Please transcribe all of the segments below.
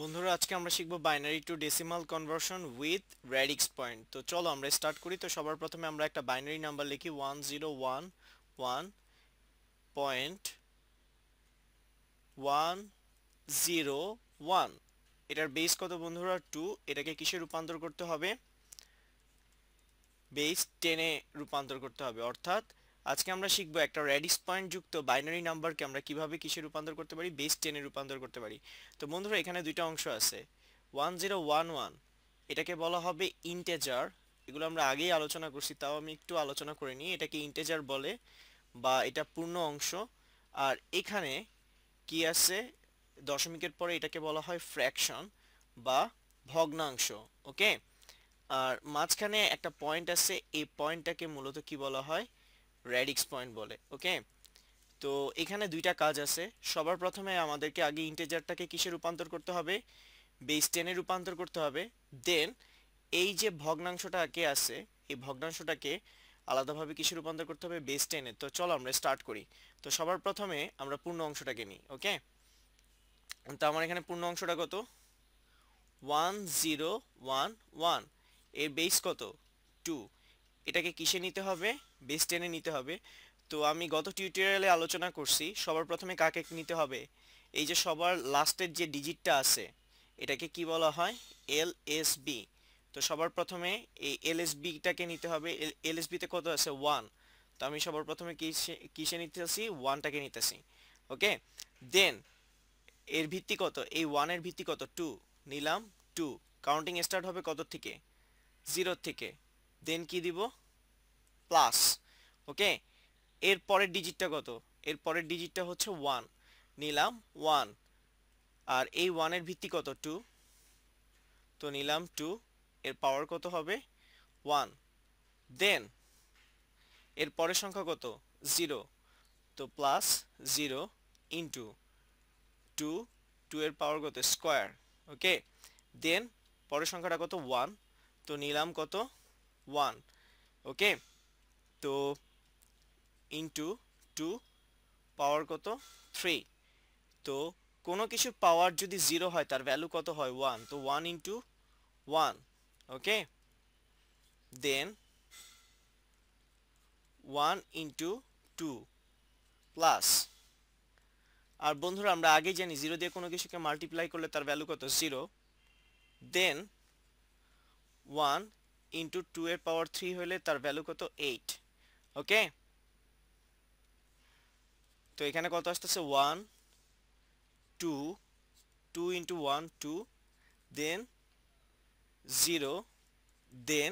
বন্ধুরা আজকে আমরা শিখব binary to decimal conversion with radix point তো চলো আমরা স্টার্ট করি তো সবার প্রথমে আমরা একটা বাইনারি নাম্বার লিখি one zero one one point one zero one এটার বেস কত বন্ধুরা টু এটাকে কিসে রূপান্তর করতে হবে বেস টেনে রূপান্তর করতে হবে অর্থাৎ আজকে আমরা শিখব একটা র্যাডিস পয়েন্ট যুক্ত বাইনারি নাম্বারকে আমরা কিভাবে কিসে রূপান্তর করতে পারি বেস টেনে রূপান্তর করতে পারি তো বন্ধুরা এখানে দুইটা অংশ আছে ওয়ান জিরো ওয়ান ওয়ান এটাকে বলা হবে ইন্টেজার এগুলো আমরা আগেই আলোচনা করছি তাও আমি একটু আলোচনা করে নিই এটাকে ইন্টেজার বলে বা এটা পূর্ণ অংশ আর এখানে কি আছে দশমিকের পরে এটাকে বলা হয় ফ্র্যাকশন বা ভগ্নাংশ ওকে আর মাঝখানে একটা পয়েন্ট আছে এই পয়েন্টটাকে মূলত কি বলা হয় র্যাডিক্স পয়েন্ট বলে ওকে তো এখানে দুইটা কাজ আছে সবার প্রথমে আমাদেরকে আগে ইন্টেজারটাকে কিসে রূপান্তর করতে হবে বেস টেনে রূপান্তর করতে হবে দেন এই যে ভগ্নাংশটাকে আছে এই ভগ্নাংশটাকে আলাদাভাবে কিসে রূপান্তর করতে হবে বেস টেনে তো চলো আমরা স্টার্ট করি তো সবার প্রথমে আমরা পূর্ণ অংশটাকে নিই ওকে তো আমার এখানে পূর্ণ অংশটা কত ওয়ান জিরো ওয়ান ওয়ান এর বেস কত টু এটাকে কিসে নিতে হবে বেস টেনে নিতে হবে তো আমি গত টিউটোরিয়ালে আলোচনা করছি সবার প্রথমে কাকে নিতে হবে এই যে সবার লাস্টের যে ডিজিটটা আছে এটাকে কি বলা হয় এল এস বি তো সবার প্রথমে এই এল এস বিটাকে নিতে হবে এল এস বিতে কত আছে ওয়ান তো আমি সবার প্রথমে কিসে কিসে নিতেছি ওয়ানটাকে নিতেছি ওকে দেন এর ভিত্তি কত এই ওয়ানের ভিত্তি কত টু নিলাম টু কাউন্টিং স্টার্ট হবে কত থেকে জিরোর থেকে দেন কি দিব প্লাস ওকে এর পরের ডিজিটটা কত এর পরের ডিজিটটা হচ্ছে ওয়ান নিলাম ওয়ান আর এই ওয়ানের ভিত্তি কত টু তো নিলাম টু এর পাওয়ার কত হবে ওয়ান দেন এর পরের সংখ্যা কত জিরো তো plus zero into two two এর পাওয়ার কত স্কোয়ার ওকে দেন পরের সংখ্যাটা কত ওয়ান তো নিলাম কত ওয়ান ওকে তো ইন্টু টু পাওয়ার কত থ্রি তো কোনো কিছুর পাওয়ার যদি জিরো হয় তার ভ্যালু কত হয় ওয়ান তো one into one okay then one into two plus আর বন্ধুরা আমরা আগে জানি জিরো দিয়ে কোনো কিছুকে মাল্টিপ্লাই করলে তার ভ্যালু কত zero then one into two এর পাওয়ার থ্রি হলে তার ভ্যালু কত এইট ওকে তো এখানে কত আসতেছে one two two into one two then zero then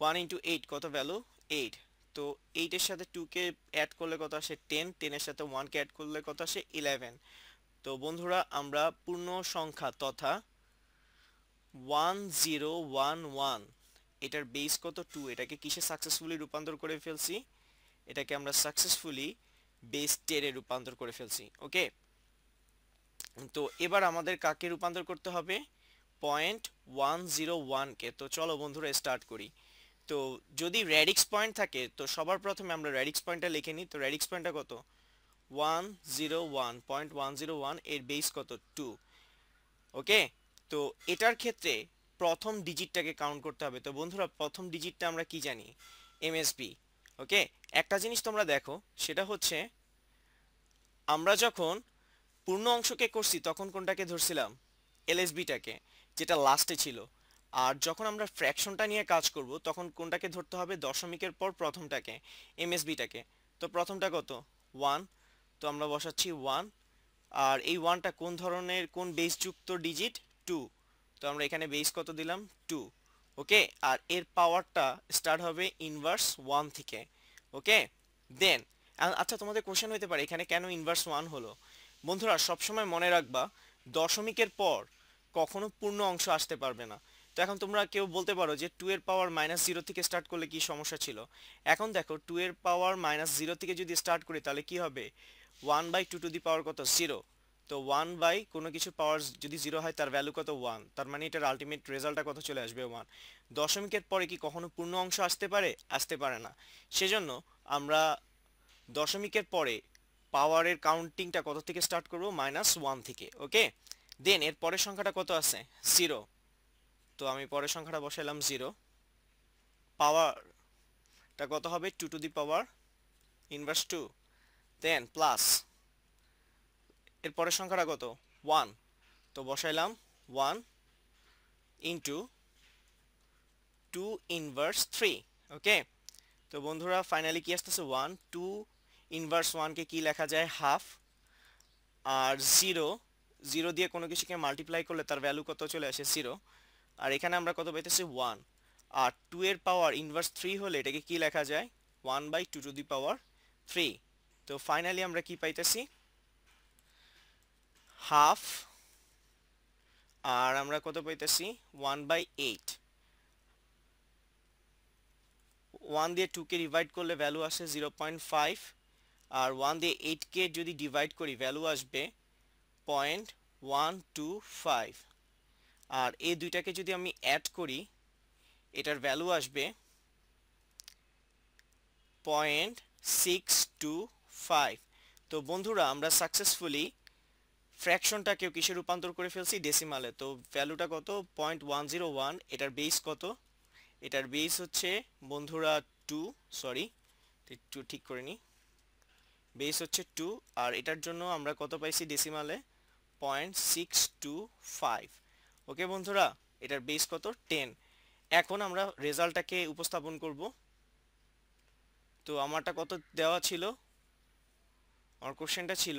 one into eight কত ভ্যালু এইট তো এইটের সাথে টুকে অ্যাড করলে কত আসে টেন টেনের সাথে ওয়ানকে অ্যাড করলে কত আসে ইলেভেন তো বন্ধুরা আমরা পূর্ণ সংখ্যা তথা ওয়ান জিরো ওয়ান ওয়ান এটার বেস কত টু এটাকে কিসে সাকসেসফুলি রূপান্তর করে ফেলছি এটাকে আমরা সাকসেসফুলি বেস টেরে রূপান্তর করে ফেলছি ওকে তো এবার আমাদের কাকে রূপান্তর করতে হবে পয়েন্ট ওয়ান জিরো ওয়ানকে তো চলো বন্ধুরা স্টার্ট করি তো যদি র্যাডিক্স পয়েন্ট থাকে তো সবার প্রথমে আমরা র্যাডিক্স পয়েন্টটা লিখে নিই তো র্যাডিক্স পয়েন্টটা কত one zero one point one zero one এর বেস কত টু ওকে তো এটার ক্ষেত্রে প্রথম ডিজিটটাকে কাউন্ট করতে হবে তো বন্ধুরা প্রথম ডিজিটটা আমরা কি জানি এমএসপি ওকে একটা জিনিস তোমরা দেখো সেটা হচ্ছে আমরা যখন পূর্ণ অংশকে করছি তখন কোনটাকে ধরছিলাম এলএসবিটাকে যেটা লাস্টে ছিল আর যখন আমরা ফ্র্যাকশনটা নিয়ে কাজ করব তখন কোনটাকে ধরতে হবে দশমিকের পর প্রথমটাকে এমএসবিটাকে তো প্রথমটা কত ওয়ান তো আমরা বসাচ্ছি ওয়ান আর এই ওয়ানটা কোন ধরনের কোন বেসযুক্ত ডিজিট টু তো আমরা এখানে বেস কত দিলাম টু ওকে আর এর পাওয়ারটা স্টার্ট হবে ইনভার্স ওয়ান থেকে ওকে দেন আচ্ছা তোমাদের কোশ্চেন হতে পারে এখানে কেন ইনভার্স ওয়ান হলো বন্ধুরা সবসময় মনে রাখবা দশমিকের পর কখনো পূর্ণ অংশ আসতে পারবে না তো এখন তোমরা কেউ বলতে পারো যে টু এর পাওয়ার মাইনাস জিরো থেকে স্টার্ট করলে কি সমস্যা ছিল এখন দেখো টু এর পাওয়ার মাইনাস জিরো থেকে যদি স্টার্ট করি তাহলে কি হবে one by two to the power কত জিরো তো ওয়ান বাই কোনো কিছু পাওয়ার যদি জিরো হয় তার ভ্যালু কত ওয়ান তার মানে এটার আলটিমেট রেজাল্টটা কত চলে আসবে ওয়ান দশমিকের পরে কি কখনো পূর্ণ অংশ আসতে পারে আসতে পারে না সেজন্য আমরা দশমিকের পরে পাওয়ারের কাউন্টিংটা কত থেকে স্টার্ট করব মাইনাস ওয়ান থেকে ওকে দেন এর পরের সংখ্যাটা কত আছে জিরো তো আমি পরের সংখ্যাটা বসাইলাম জিরো পাওয়ারটা কত হবে two to the power inverse two then plus এর পরের সংখ্যাটা কত ওয়ান তো বসাইলাম one into two inverse three okay তো বন্ধুরা ফাইনালি কি আসতেছে ওয়ান টু ইনভার্স ওয়ানকে কি লেখা যায় হাফ আর জিরো জিরো দিয়ে কোনো কিছুকে মাল্টিপ্লাই করলে তার ভ্যালু কত চলে আসে জিরো আর এখানে আমরা কত পাইতেছি ওয়ান আর টু এর পাওয়ার ইনভার্স থ্রি হলে এটাকে কি লেখা যায় one by two to the power three তো ফাইনালি আমরা কি পাইতেছি হাফ আর আমরা কত পাইতেছি ওয়ান বাই এইট ওয়ান দিয়ে টুকে ডিভাইড করলে ভ্যালু আসে জিরো পয়েন্ট ফাইভ আর ওয়ান দিয়ে এইটকে যদি ডিভাইড করি ভ্যালু আসবে পয়েন্ট ওয়ান টু ফাইভ আর এই দুইটাকে যদি আমি অ্যাড করি এটার ভ্যালু আসবে পয়েন্ট সিক্স টু ফাইভ তো বন্ধুরা আমরা সাকসেসফুলি ফ্র্যাকশনটাকেও কিসে রূপান্তর করে ফেলছি ডেসিমালে তো ভ্যালুটা কত পয়েন্ট ওয়ান জিরো ওয়ান এটার বেস কত এটার বেস হচ্ছে বন্ধুরা টু সরি টু ঠিক করে নিই বেস হচ্ছে টু আর এটার জন্য আমরা কত পাইছি ডেসিমালে point six two five okay বন্ধুরা এটার বেস কত টেন এখন আমরা রেজাল্টটাকে উপস্থাপন করব তো আমারটা কত দেওয়া ছিল আমার কোশ্চেনটা ছিল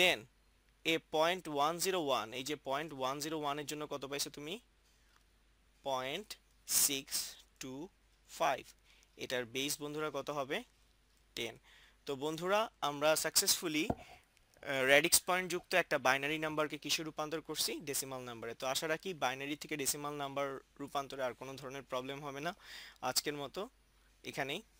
then a point one zero one এই যে পয়েন্ট ওয়ান জিরো ওয়ানের জন্য কত পাইছো তুমি পয়েন্ট সিক্স টু ফাইভ এটার বেস বন্ধুরা কত হবে টেন তো বন্ধুরা আমরা সাকসেসফুলি রেডিক্স পয়েন্ট যুক্ত একটা বাইনারি নাম্বারকে কিসে রূপান্তর করছি ডেসিমাল নাম্বারে তো আশা রাখি বাইনারি থেকে ডেসিমাল নাম্বার রূপান্তরে আর কোনো ধরনের প্রবলেম হবে না আজকের মতো এখানেই